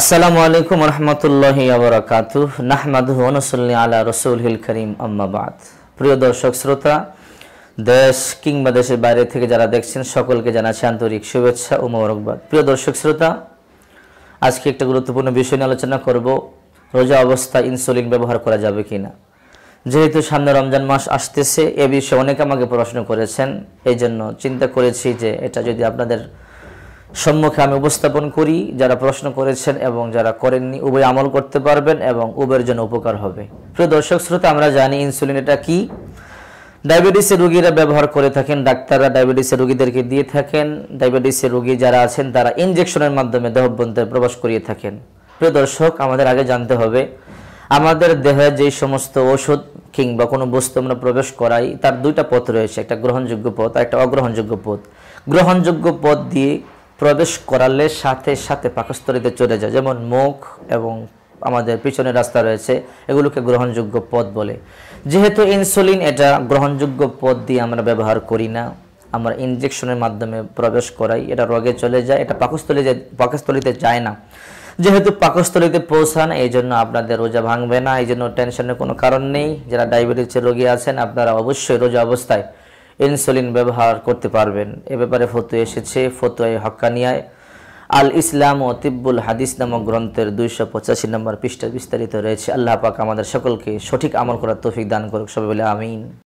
আসসালামু আলাইকুম রহমতুল্লাহ আবরাকাত নাহমাদ অনুসল্লি আলা হিল করিম আম্মাবাদ প্রিয় দর্শক শ্রোতা দেশ কিংবা দেশের বাইরে থেকে যারা দেখছেন সকলকে জানাচ্ছে আন্তরিক শুভেচ্ছা ও মোবারকবাদ প্রিয় দর্শক শ্রোতা আজকে একটা গুরুত্বপূর্ণ বিষয় নিয়ে আলোচনা করব রোজা অবস্থা ইনসুলিন ব্যবহার করা যাবে কি না যেহেতু সামনে রমজান মাস আসতেছে এ বিষয়ে অনেকে আমাকে প্রশ্ন করেছেন এই জন্য চিন্তা করেছি যে এটা যদি আপনাদের সম্মুখে আমি উপস্থাপন করি যারা প্রশ্ন করেছেন এবং যারা করেননি উভয় আমল করতে পারবেন এবং উভয়ের জন্য উপকার হবে প্রিয় দর্শক শ্রোতা আমরা জানি ইনসুলিন এটা কি ডায়াবেটিসের রোগীরা ব্যবহার করে থাকেন ডাক্তাররা ডায়াবেটিসের রোগীদেরকে দিয়ে থাকেন ডায়াবেটিসের রোগী যারা আছেন তারা ইনজেকশনের মাধ্যমে দেহভ্যন্তরে প্রবেশ করিয়ে থাকেন প্রিয় দর্শক আমাদের আগে জানতে হবে আমাদের দেহে যে সমস্ত ওষুধ কিংবা কোনো বস্তু আমরা প্রবেশ করাই তার দুইটা পথ রয়েছে একটা গ্রহণযোগ্য পথ আর একটা অগ্রহণযোগ্য পথ গ্রহণযোগ্য পথ দিয়ে প্রবেশ করালে সাথে সাথে পাকস্থলিতে চলে যায় যেমন মুখ এবং আমাদের পিছনে রাস্তা রয়েছে এগুলোকে গ্রহণযোগ্য পথ বলে যেহেতু ইনসুলিন এটা গ্রহণযোগ্য পথ দিয়ে আমরা ব্যবহার করি না আমরা ইনজেকশনের মাধ্যমে প্রবেশ করাই এটা রোগে চলে যায় এটা পাকস্থলী পাকস্থলিতে যায় না যেহেতু পাকস্থলিতে পৌঁছান এই জন্য আপনাদের রোজা ভাঙবে না এই জন্য টেনশনের কোনো কারণ নেই যারা ডায়াবেটিসের রোগী আছেন আপনারা অবশ্যই রোজা অবস্থায় ইনসুলিন ব্যবহার করতে পারবেন এ ব্যাপারে ফতুয়া এসেছে ফতোয়া হক্কানিয়ায় আল ইসলাম ও তিব্বুল হাদিস নামক গ্রন্থের দুইশো পঁচাশি নম্বর পৃষ্ঠা বিস্তারিত রয়েছে আল্লাহ পাক আমাদের সকলকে সঠিক আমল করার তৌফিক দান করুক সবাই বলে আমিন